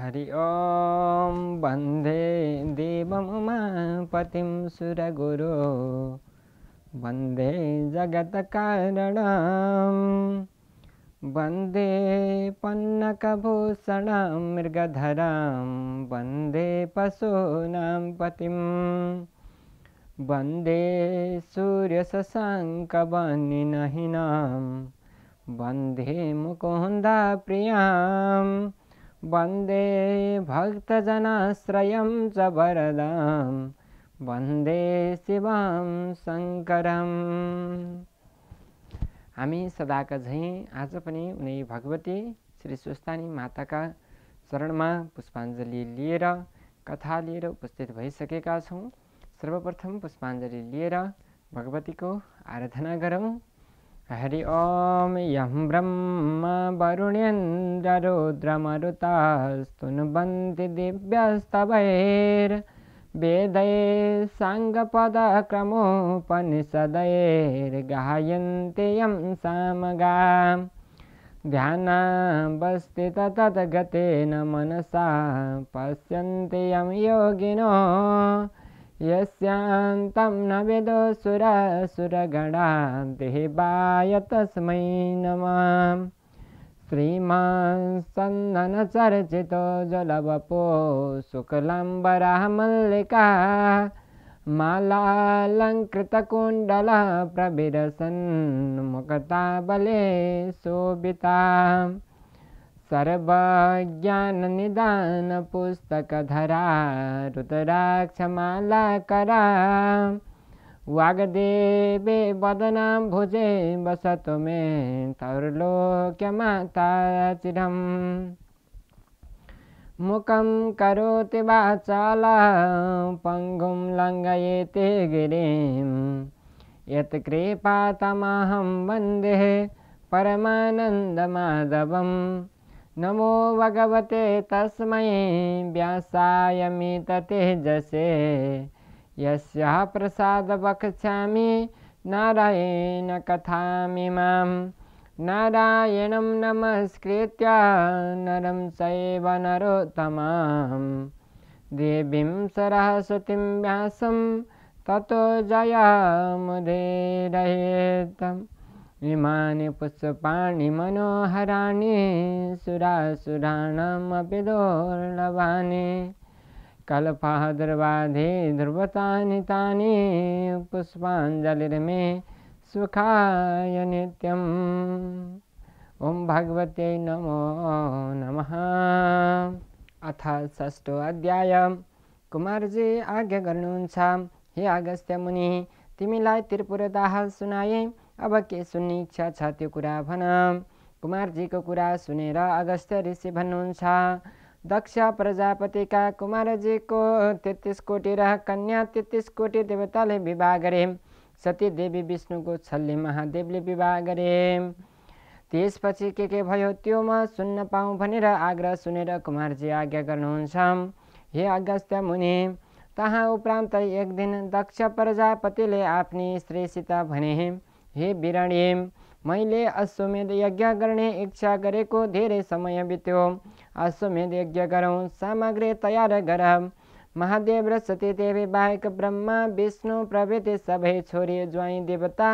हरि सुर वन्दे देवं उमापतिं सुरगुरु वन्दे जगत्कारणं वन्दे पन्नकभूषणां मृगधरां वन्दे पशूनां पतिं वन्दे सूर्यशशाङ्कवानिनहिनां वन्दे प्रिया वन्दे भक्तजनाश्रयं च वरदां वन्दे शिवं शङ्करम् हामी सदाका झैँ आज पनि उनी भगवती श्री सुस्तानी माताका चरणमा पुष्पाञ्जली लिएर कथा लिएर उपस्थित भइसकेका छौँ सर्वप्रथम पुष्पाञ्जली लिएर भगवतीको आराधना गरौँ हरि ॐ यं ब्रह्म वरुणेन्द्ररुद्रमरुतास्तुनुबन्ति दिव्यस्तवैर्वेदये साङ्गपदक्रमोपनिषदैर्गायन्ति यं सामगां ध्यानावस्थित तद्गतेन मनसा पश्यन्ति यं योगिनो यस्यान्तं न विदुसुरासुरगणा देहिबाय तस्मै नमः श्रीमान् सन्ननचर्चितो जलवपो शुक्लम्बरः मल्लिका मालालङ्कृतकुण्डलः प्रविरसन् शोभिता सर्वज्ञाननिदानपुस्तकधरा रुद्राक्षमालाकरा वाग्देवे वदनां भुजे वसतु मे तौर्लोक्यमाताचिरम् मुखं करोति वाचालं पङ्गुं लङ्घयेते गिरिं यत्कृपातमहं वन्दे परमानन्दमाधवम् नमो भगवते तस्मै व्यासायमि जसे यस्याः प्रसादवक्ष्यामि नारायण कथामि मां नारायणं नमस्कृत्य नरं सैव नरोत्तमां देवीं सरस्वतीं व्यासं ततो जयमुदीरयेत विमाने पुष्पाणि मनोहराणि सुरासुराणामपि दुर्लभानि कल्पादर्वाधे ध्रुवतानि तानि पुष्पाञ्जलिर्मे सुखाय नित्यम् ॐ भगवते नमो नमः अथ षष्ठो अध्याय कुमारजी आज्ञा गर्नुहुन्छ हे अगस्त्य मुनि तिमीलाई त्रिपुरदाह सुनाए अब के सुन्ने इच्छा छ त्यो कुरा भन कुमारजीको कुरा सुनेर अगस्त्य ऋषि भन्नुहुन्छ दक्ष प्रजापतिका कुमारजीको तेत्तिस कोटी र कन्या तेत्तिस कोटी देवताले विवाह गरे सती देवी विष्णुको छल्ले महादेवले विवाह गरे त्यसपछि के के भयो त्यो म सुन्न पाऊँ भनेर आग्रह सुनेर कुमारजी आज्ञा गर्नुहुन्छ हे अगस्त मुनि तहाँ उपरान्त एक दिन दक्ष प्रजापतिले आफ्नी स्त्रीसित भने हे बिराडिएम मैले अश्वमेध यज्ञ गर्ने इच्छा गरेको धेरै समय बित्यो अश्वमेध यज्ञ गरौँ सामग्री तयार गर महादेव र सतीदेवी बाहेक ब्रह्मा विष्णु प्रभृति सबै छोरी ज्वाइ देवता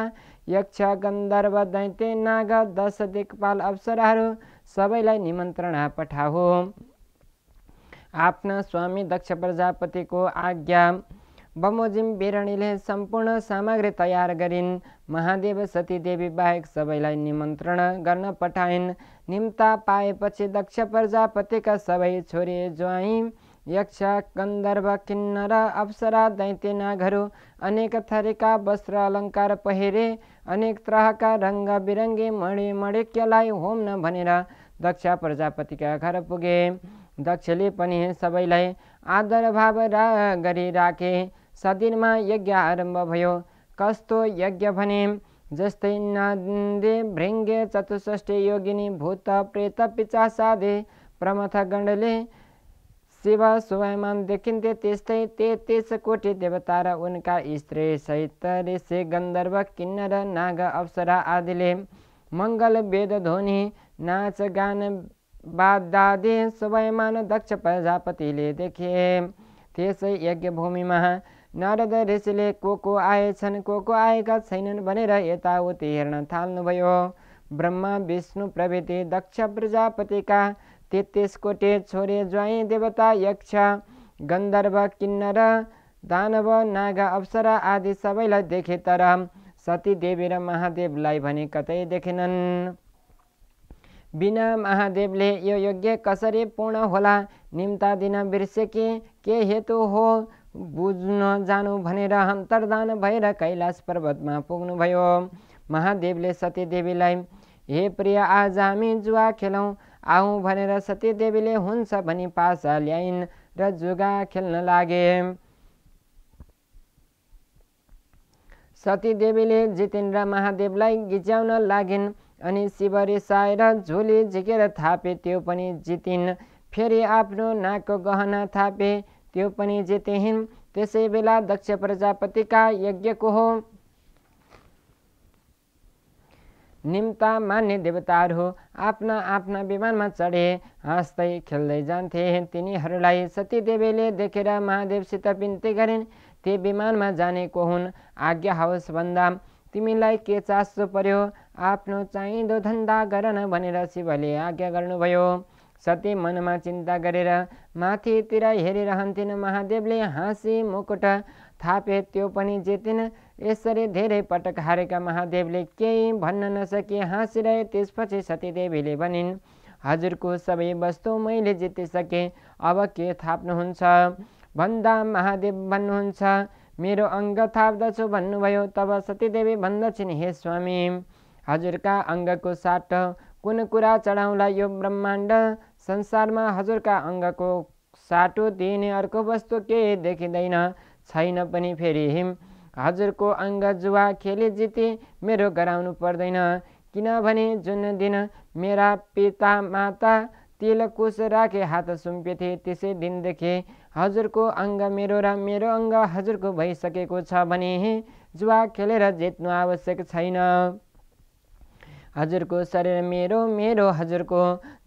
यक्ष गन्धर्व दैत्य नाग दश दिक्पाल अप्सराहरू सबैलाई निमन्त्रणा पठाऊ आफ्ना स्वामी दक्ष प्रजापतिको आज्ञा बमोजिम बिरणीले सम्पूर्ण सामग्री तयार गरिन् महादेव सतीदेवी बाहेक सबैलाई निमन्त्रण गर्न पठाइन् निम्ता पाएपछि दक्ष प्रजापतिका सबै छोरी ज्वाइँ यक्ष गन्धर्व किन्नर अप्सरा दैत्य नागहरू अनेक थरीका वस्त्र अलङ्कार पहिरे अनेक तरहका रङ्ग बिरङ्गी मणि मणिक्यलाई होम्न भनेर दक्ष प्रजापतिका घर पुगे दक्षले पनि सबैलाई आदरभाव रा गरी राखे सदिनमा यज्ञ आरम्भ भयो कस्तो यज्ञ भने जस्तै नन्दे भृङ्गे चतुष्टे योगिनी भूत प्रेत पिचासाधे प्रमथ गण्डले शिव सुवयमान देखिन्थे त्यस्तै ते तेस कोटी देवता र उनका स्त्री सहित ऋषि गन्धर्व किन्नर नाग अप्सरा आदिले मङ्गल वेद ध्वनि नाच गान बादादि सुवयमान दक्ष प्रजापतिले देखे त्यसै यज्ञभूमिमा नारद ऋषिले को को आएछन् को को आएका छैनन् भनेर यताउति हेर्न थाल्नुभयो ब्रह्मा विष्णु प्रभृति दक्ष प्रजापतिका तेत्तिस कोटे छोरे ज्वाइँ देवता यक्ष गन्धर्व किन्नर दानव नागा अप्सरा आदि सबैलाई देखे तर सती देवी र महादेवलाई भने कतै देखेनन् बिना महादेवले यो यज्ञ कसरी पूर्ण होला निम्ता दिन बिर्सेकी के हेतु हो बुझ्न जानु भनेर अन्तर्दान भएर कैलाश पर्वतमा पुग्नुभयो महादेवले सतीदेवीलाई हे प्रिय आज हामी जुवा खेलौँ आऊ भनेर सतीदेवीले हुन्छ भनी पासा ल्याइन् र जुगा खेल्न लागे सतीदेवीले र महादेवलाई गिज्याउन लागिन् अनि शिव रिसाएर झोली झिकेर थापे त्यो पनि जितिन् फेरि आफ्नो नाकको गहना थापे त्यो पनि जितेहिन् त्यसै बेला दक्ष प्रजापतिका यज्ञको हो निम्ता मान्य देवताहरू आफ्ना आफ्ना विमानमा चढे हाँस्दै खेल्दै जान्थे तिनीहरूलाई सतीदेवीले देखेर महादेवसित बिन्ती गरिन् ती विमानमा जानेको हुन् आज्ञा हाउस भन्दा तिमीलाई के चासो पर्यो आफ्नो चाहिँदो धन्दा गर न भनेर शिवले आज्ञा गर्नुभयो सती मनमा चिन्ता गरेर माथितिर हेरिरहन्थिन् महादेवले हाँसी मुकुट थापे त्यो पनि जितिन् यसरी धेरै पटक हारेका महादेवले केही भन्न नसके हाँसिरहे त्यसपछि सतीदेवीले भनिन् हजुरको सबै वस्तु मैले जितिसकेँ अब के थाप्नुहुन्छ भन्दा महादेव भन्नुहुन्छ मेरो अङ्ग थाप्दछु भन्नुभयो तब सतीदेवी भन्दछिन् हे स्वामी हजुरका अङ्गको साटो कुन कुरा चढाउँला यो ब्रह्माण्ड संसारमा हजुरका अङ्गको साटो दिने अर्को वस्तु के देखिँदैन छैन पनि फेरि हिम हजुरको अङ्ग जुवा खेले जिते मेरो गराउनु पर्दैन किनभने जुन दिन मेरा पिता माता तिलकुस राखे हात सुम्पेथे त्यसै दिनदेखि हजुरको अङ्ग मेरो र मेरो अङ्ग हजुरको भइसकेको छ भने जुवा खेलेर जित्नु आवश्यक छैन हजुरको शरीर मेरो मेरो हजुरको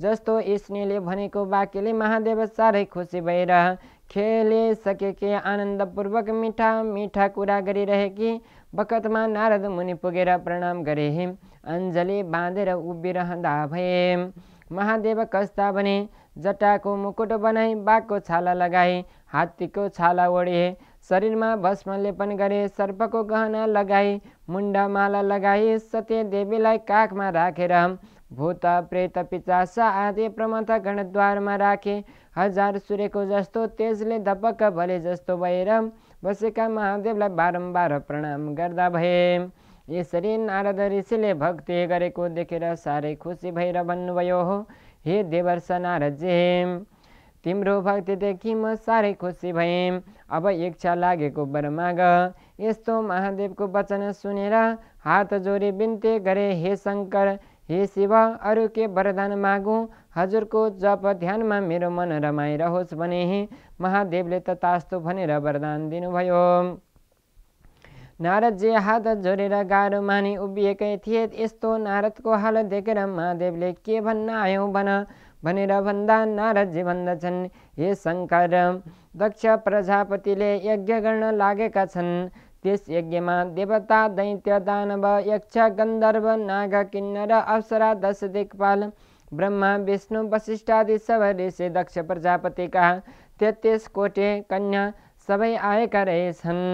जस्तो स्नेहले भनेको वाक्यले महादेव साह्रै खुसी भएर खेलिसकेकी आनन्दपूर्वक मिठा मिठा कुरा गरिरहेकी बखतमा नारद मुनि पुगेर प्रणाम गरे अञ्जली बाँधेर उभिरहँदा भए महादेव कस्ता भने जटाको मुकुट बनाई बाघको छाला लगाए हात्तीको छाला ओढे शरीरमा पनि गरे सर्पको गहना लगाए मुन्डा माला लगाए सत्य देवीलाई काखमा राखेर भूत प्रेत पिचासा आदि प्रमथ गणद्वारमा राखे हजार सूर्यको जस्तो तेजले धपक्क भले जस्तो भएर बसेका महादेवलाई बारम्बार प्रणाम गर्दा भए यसरी नारद ऋषिले भक्ति गरेको देखेर साह्रै खुसी भएर भन्नुभयो हो हे देवर्ष नारजे तिम्रो भक्ति देखि म साह्रै खुसी भएँ अब इच्छा लागेको वर माग यस्तो महादेवको वचन सुनेर हात जोडी बिन्ते गरे हे शङ्कर हे शिव अरू के वरदान मागु हजुरको जप ध्यानमा मेरो मन रमाइरहोस् भने महादेवले त तास्तो भनेर वरदान दिनुभयो नारदजी हात जोडेर गाह्रो मानि उभिएकै थिए यस्तो नारदको हाल देखेर महादेवले के भन्न आयौँ भन भनेर भन्दा नारदजी भन्दछन् हे शङ्कर दक्ष प्रजापतिले यज्ञ गर्न लागेका छन् त्यस यज्ञमा देवता दैत्य दानव यक्ष गन्धर्व नाग किन्नर अप्सरा दश दिक्पाल ब्रह्मा विष्णु वशिष्ठादि सबै ऋषि दक्ष प्रजापतिका तेत्तिस कोटे कन्या सबै आएका रहेछन्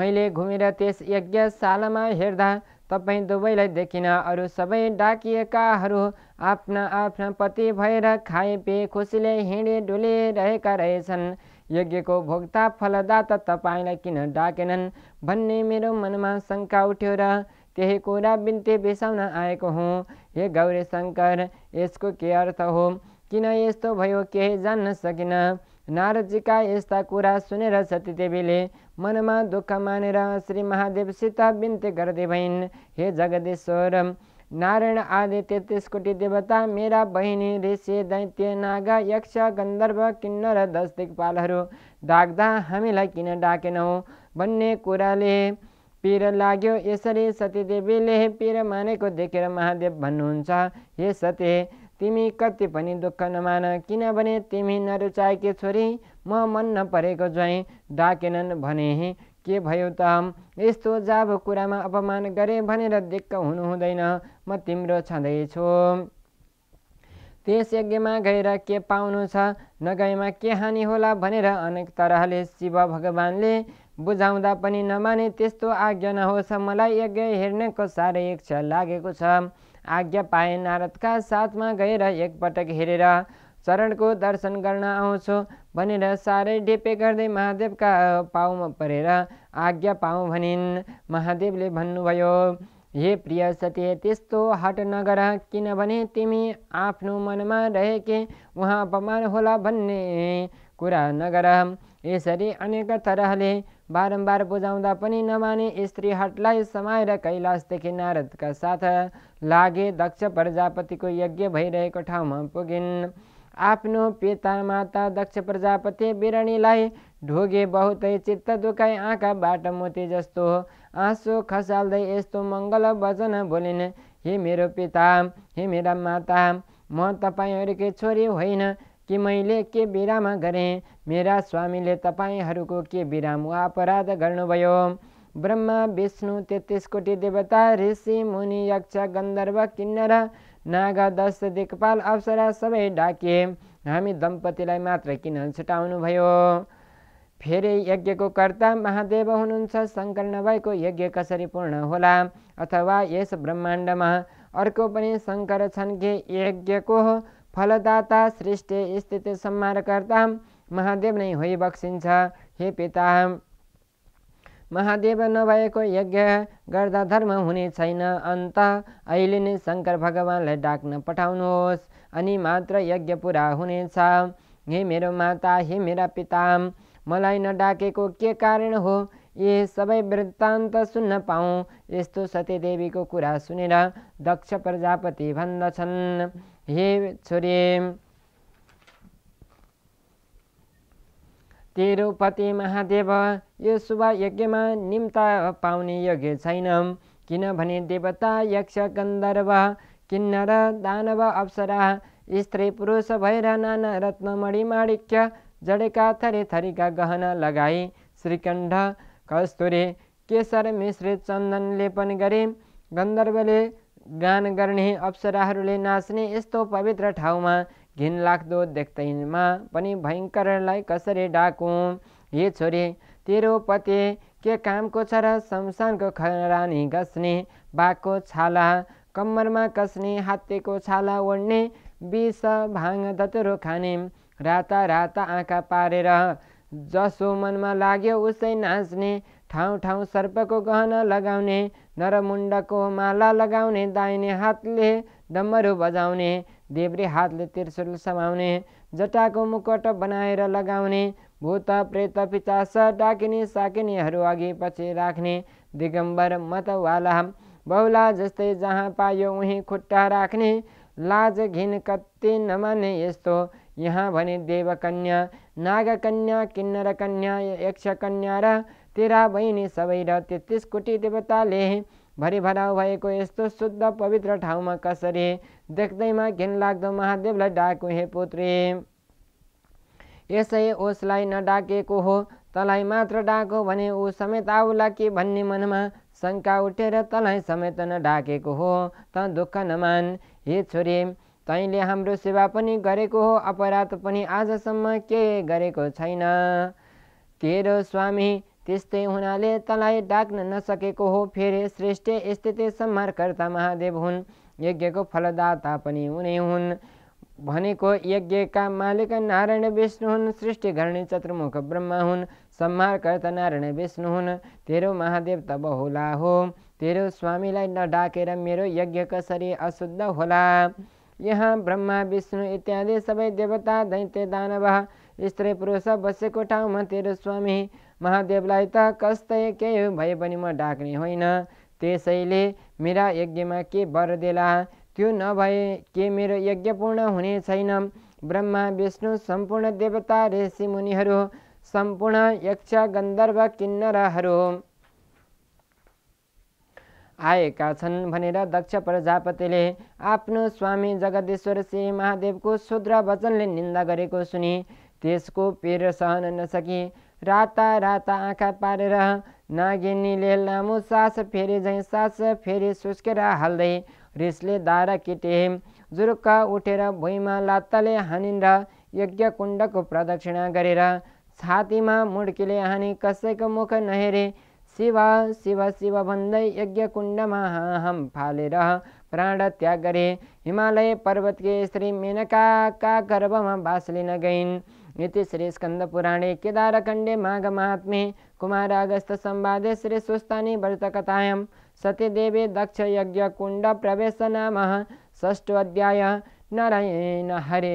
मैले घुमेर त्यस यज्ञशालामा हेर्दा तपाईँ दुवैलाई देखिन अरू सबै डाकिएकाहरू आफ्ना आफ्ना पति भएर खाए पिए खुसीले हिँडे डुलिरहेका रहेछन् यज्ञको भोक्ता फलदाता तपाईँलाई किन डाकेनन् भन्ने मेरो मनमा शङ्का उठ्यो र त्यही कुरा बिन्ती बिसाउन आएको हुँ हे गौरी शङ्कर यसको के अर्थ हो किन यस्तो भयो केही जान्न सकिन नारदजीका यस्ता कुरा सुनेर सतीदेवीले मनमा दुःख मानेर श्री महादेवसित बिन्ती गर्दै भइन् हे जगदीश्वर नारायण आदि तेत्तिस कोटी देवता मेरा बहिनी ऋषि दैत्य नागा यक्ष गन्धर्व किन्नर दस दिगपालहरू डाक्दा हामीलाई किन डाकेनौ भन्ने कुराले पिर लाग्यो यसरी सतीदेवीले पिर मानेको देखेर महादेव भन्नुहुन्छ हे सते तिमी कति पनि दुःख नमान किनभने तिमी नरुचाएकी छोरी म मन नपरेको ज्वाइँ डाकेनन् भने के भयो त यस्तो जाब कुरामा अपमान गरे भनेर दिक्क हुनु हुँदैन म तिम्रो छँदैछु त्यस यज्ञमा गएर के पाउनु छ नगएमा के हानि होला भनेर अनेक तरहले शिव भगवान्ले बुझाउँदा पनि नमाने त्यस्तो आज्ञा नहोस् मलाई यज्ञ हेर्नको साह्रै इच्छा लागेको छ आज्ञा पाए नारदका साथमा गएर एकपटक हेरेर चरणको दर्शन गर्न आउँछु भनेर साह्रै डेपे गर्दै महादेवका पाउमा परेर आज्ञा पाऊँ भनिन् महादेवले भन्नुभयो हे प्रिय सत्य त्यस्तो हट नगर किनभने तिमी आफ्नो मनमा रहेकी उहाँ अपमान होला भन्ने कुरा नगर यसरी अनेक तरहले बारम्बार बुझाउँदा पनि नमाने स्त्री हटलाई समाएर कैलाशदेखि नारदका साथ लागे दक्ष प्रजापतिको यज्ञ भइरहेको ठाउँमा पुगिन् आफ्नो पिता माता दक्ष प्रजापति बिरणीलाई ढोगे बहुतै चित्त दुखाइ आँखाबाट मोती जस्तो हो आँसु खसाल्दै यस्तो मङ्गल वचन बोलिन् हे मेरो पिता हे मेरा माता म तपाईँहरूकै छोरी होइन कि मैले के बिराम गरेँ मेरा स्वामीले तपाईँहरूको के बिराम वा अपराध गर्नुभयो ब्रह्मा विष्णु तेत्तिस कोटी देवता ऋषि मुनि यक्ष गन्धर्व किन्नर नागा दश दिगपाल अप्सरा सबै डाके हामी दम्पतिलाई मात्र किन छुटाउनुभयो फेरि यज्ञको कर्ता महादेव हुनुहुन्छ शङ्कर नभएको यज्ञ कसरी पूर्ण होला अथवा यस ब्रह्माण्डमा अर्को पनि शङ्कर छन् कि यज्ञको फलदाता सृष्टि स्थिति सम्हारकर्ता महादेव नै होइबक्सिन्छ हे पिता महादेव नभएको यज्ञ गर्दा धर्म हुने छैन अन्त अहिले नै शङ्कर भगवान्लाई डाक्न पठाउनुहोस् अनि मात्र यज्ञ पुरा हुनेछ हे मेरो माता हे मेरा पिता मलाई नडाकेको के कारण हो ए सबै वृत्तान्त सुन्न पाऊँ यस्तो सतीदेवीको कुरा सुनेर दक्ष प्रजापति भन्दछन् हे छोरी तिरुपति महादेव यो शुभ यज्ञमा निम्ता पाउने योग्य छैन किनभने देवता यक्ष गन्धर्व किन्नर दानव अप्सरा स्त्री पुरुष भएर नाना रत्न रत्नमणिमाणिक्य जडेका थरी थरीका गहना लगाई श्रीकण्ठ कस्तुरी केशर मिश्रित चन्दन लेपन गरे गन्धर्वले गान गर्ने अप्सराहरूले नाच्ने यस्तो पवित्र ठाउँमा घिनलाग्दो देख्दैनमा पनि भयङ्करलाई कसरी डाकुँ हे छोरी तेरो पति के कामको छ र शमशानको खरानी गस्ने बाघको छाला कम्मरमा कस्ने हात्तीको छाला ओढ्ने बिस भाङ दतरो खाने राता राता आँखा पारेर जसो मनमा लाग्यो उसै नाच्ने ठाउँ ठाउँ सर्पको गहना लगाउने नरमुण्डको माला लगाउने दाहिने हातले डम्बरू बजाउने देब्रे हातले त्रिशुल समाउने जटाको मुकुट बनाएर लगाउने भूत प्रेत पिचास डाकिने साकिनेहरू अघि पछि राख्ने दिगम्बर मतवाला बहुला जस्तै जहाँ पायो उहीँ खुट्टा राख्ने लाज घिन कति नमान्ने यस्तो यहाँ भने देवकन्या नागकन्या किन्नर कन्या यक्षकन्या र तेरा बहिनी सबै र तेत्तिस कोटी देवताले भराउ भएको यस्तो शुद्ध पवित्र ठाउँमा कसरी देख्दैमा घिन लाग्दो महादेवलाई डाकु हे पुत्री यसै उसलाई नडाकेको हो तलाई मात्र डाको भने ऊ समेत आउला कि भन्ने मनमा शङ्का उठेर तलाई समेत नडाकेको हो त दुःख नमान हे छोरी तैँले हाम्रो सेवा पनि गरेको हो अपराध पनि आजसम्म के गरेको छैन तेरो स्वामी त्यस्तै हुनाले तलाई डाक्न नसकेको हो फेरि श्रेष्ठ स्थिति सम्हारकर्ता महादेव हुन् यज्ञको फलदाता पनि उनी हुन् भनेको यज्ञका मालिक नारायण विष्णु हुन् सृष्टि गर्ने चतुर्मुख ब्रह्मा हुन् सम्हारकर्ता नारायण विष्णु हुन् तेरो महादेव त बहुला हो तेरो स्वामीलाई नडाकेर मेरो यज्ञ कसरी अशुद्ध होला यहाँ ब्रह्मा विष्णु इत्यादि सबै देवता दैत्य दानव स्त्री पुरुष बसेको ठाउँमा तेरो स्वामी महादेवलाई त कस्तै केही भए पनि म डाक्ने होइन त्यसैले मेरा यज्ञमा के वर देला त्यो नभए के मेरो यज्ञ पूर्ण हुने छैन ब्रह्मा विष्णु सम्पूर्ण देवता ऋषि मुनिहरू सम्पूर्ण यक्ष गन्धर्व किन्नरहरू आएका छन् भनेर दक्ष प्रजापतिले आफ्नो स्वामी जगदेश्वर श्री महादेवको शुद्र वचनले निन्दा गरेको सुनि त्यसको पेर सहन नसकी राता राता आँखा पारेर नागिनीले लामो सास फेरि झैँ सास फेरि सुस्केर हाल्दै रिसले दारा केटे जुरुक्क उठेर भुइँमा लात्ताले हानिन् र यज्ञकुण्डको प्रदक्षिणा गरेर छातीमा मुड्कीले हानी कसैको मुख नहेरे शिव शिव शिव भन्दै यज्ञकुण्डमा हाम फालेर प्राण त्याग गरे हिमालय पर्वतकी स्त्री मेनका गर्भमा बास लिन गइन् इति श्रीस्कन्दपुराणे केदारखण्डे माघमाहात्म्ये कुमारागस्तसंवादे श्रीसुस्तानि व्रतकथायां सतीदेवी दक्षयज्ञकुण्डप्रवेशनामः षष्ठोऽध्यायः नारायण हरे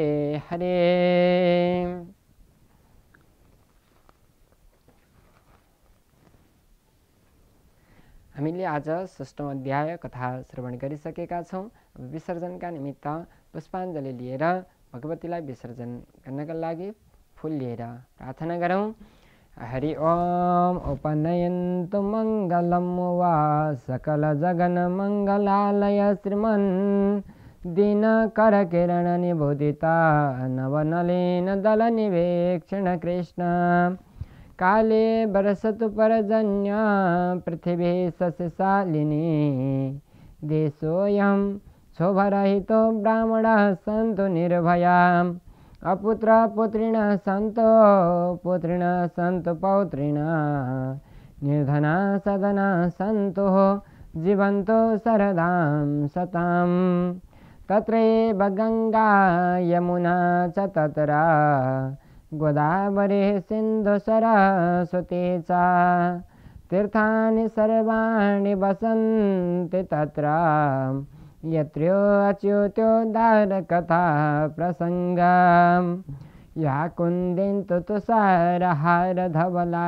हरे हामीले आज षष्ठौँ अध्याय कथा श्रवण गरिसकेका छौँ विसर्जनका निमित्त पुष्पाञ्जली लिएर भगवतीलाई विसर्जन गर्नका लागि फूल प्रार्थना गरौँ हरि ओम उपनयन्तु मङ्गलम वा सकलजगन्मङ्गलालय श्रीमन् दिनकरकिरणनिबोधिता नवनलेन दलनिवेक्षण कृष्ण काले बरसतु परजन्या पृथिवी सस्यशालिनी देशोऽयं शोभरहितो ब्राह्मणः सन्तु निर्भयाम् अपुत्र पुत्रिण सन्तो पुत्रिण सन्तु पौत्रिण निर्धना सदना सन्तु जीवन्तो सरदां सता तत्र एव यमुना च तत्र गोदावरी सिंधु सरस्वती चीर्थ सर्वाणी वसन्ति तत्र यत्र्यो अच्युतोदारकथा प्रसङ्गा या कुन्दीं तुषारहारधवला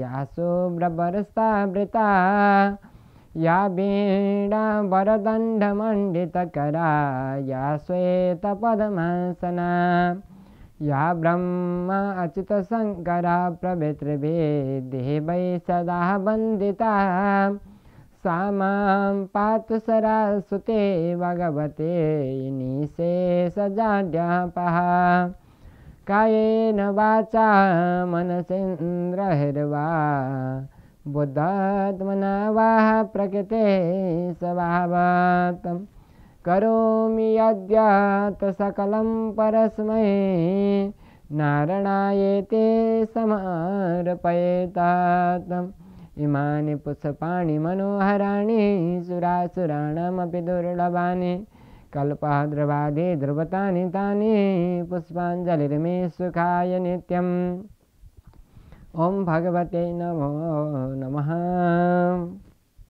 यासोब्रवरस्तावृता या वीडा वरदण्डमण्डितकरा या श्वेतपदमासना या ब्रह्मा अच्युतशङ्करा प्रभृतृवे देवैः सदा वन्दिता सा मां पातु सरासुते भगवते इनिसे सजाड्यापहा कायेन वाचा मनसेन्द्रहर्वा बुद्धात्मना वा प्रकृते स्वभावात् करोमि यद्यत् सकलं परस्मै नारणायेते समर्पयेतात् इमानि पुष्पाणि मनोहराणि सुरासुराणामपि दुर्लभानि कल्पद्रवादि ध्रुवतानि तानि पुष्पाञ्जलिर्मे सुखाय नित्यम् ॐ भगवते नमो नमः